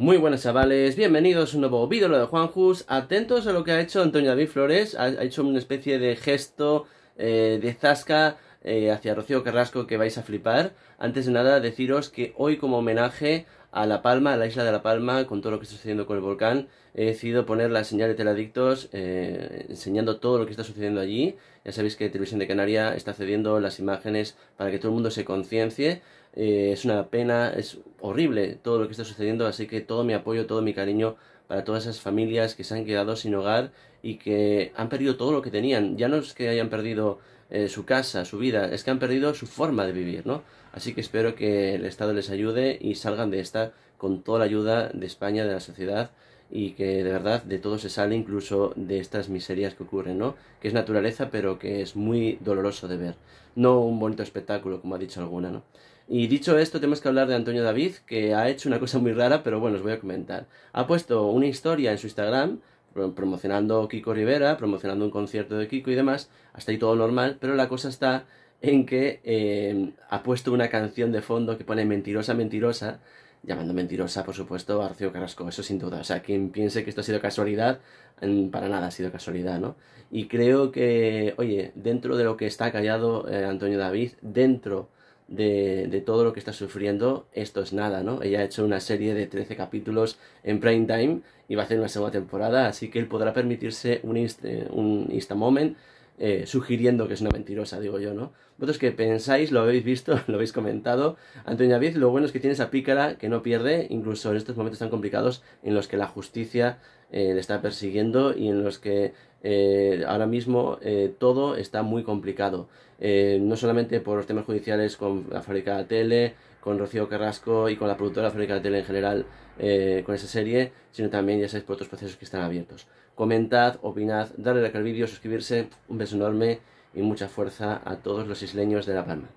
Muy buenas chavales, bienvenidos a un nuevo vídeo de Juanjus. Atentos a lo que ha hecho Antonio David Flores, ha, hecho una especie de gesto eh, de zasca eh, hacia Rocío Carrasco que vais a flipar. Antes de nada, deciros que hoy como homenaje a La Palma, a la isla de La Palma, con todo lo que está sucediendo con el volcán. He decidido poner la señal de Teladictos eh, enseñando todo lo que está sucediendo allí. Ya sabéis que Televisión de Canaria está cediendo las imágenes para que todo el mundo se conciencie. Eh, es una pena, es horrible todo lo que está sucediendo, así que todo mi apoyo, todo mi cariño para todas esas familias que se han quedado sin hogar y que han perdido todo lo que tenían. Ya no es que hayan perdido eh, su casa, su vida, es que han perdido su forma de vivir, ¿no? Así que espero que el Estado les ayude y salgan de esta con toda la ayuda de España, de la sociedad y que de verdad de todo se sale incluso de estas miserias que ocurren, ¿no? Que es naturaleza pero que es muy doloroso de ver, no un bonito espectáculo como ha dicho alguna, ¿no? Y dicho esto, tenemos que hablar de Antonio David, que ha hecho una cosa muy rara, pero bueno, os voy a comentar. Ha puesto una historia en su Instagram promocionando Kiko Rivera, promocionando un concierto de Kiko y demás, hasta ahí todo normal, pero la cosa está en que eh, ha puesto una canción de fondo que pone mentirosa, mentirosa, llamando mentirosa, por supuesto, a Arcio Carrasco, eso sin duda. O sea, quien piense que esto ha sido casualidad, mm, para nada ha sido casualidad, ¿no? Y creo que, oye, dentro de lo que está callado eh, Antonio David, dentro de, de, todo lo que está sufriendo, esto es nada, ¿no? Ella ha hecho una serie de 13 capítulos en prime time y va a hacer una segunda temporada, así que él podrá permitirse un, inst eh, un moment eh, sugiriendo que es una mentirosa, digo yo, ¿no? Vosotros que pensáis, lo habéis visto, lo habéis comentado. Antonio viz lo bueno es que tiene esa pícara que no pierde, incluso en estos momentos tan complicados en los que la justicia eh, le está persiguiendo y en los que eh, ahora mismo eh, todo está muy complicado. Eh, no solamente por los temas judiciales con la fábrica de tele, con Rocío Carrasco y con la productora de la fábrica de tele en general, con esa serie, sino también, ya sabéis, por otros procesos que están abiertos. Comentad, opinad, darle like al vídeo, suscribirse. Un beso enorme y mucha fuerza a todos los isleños de La Palma.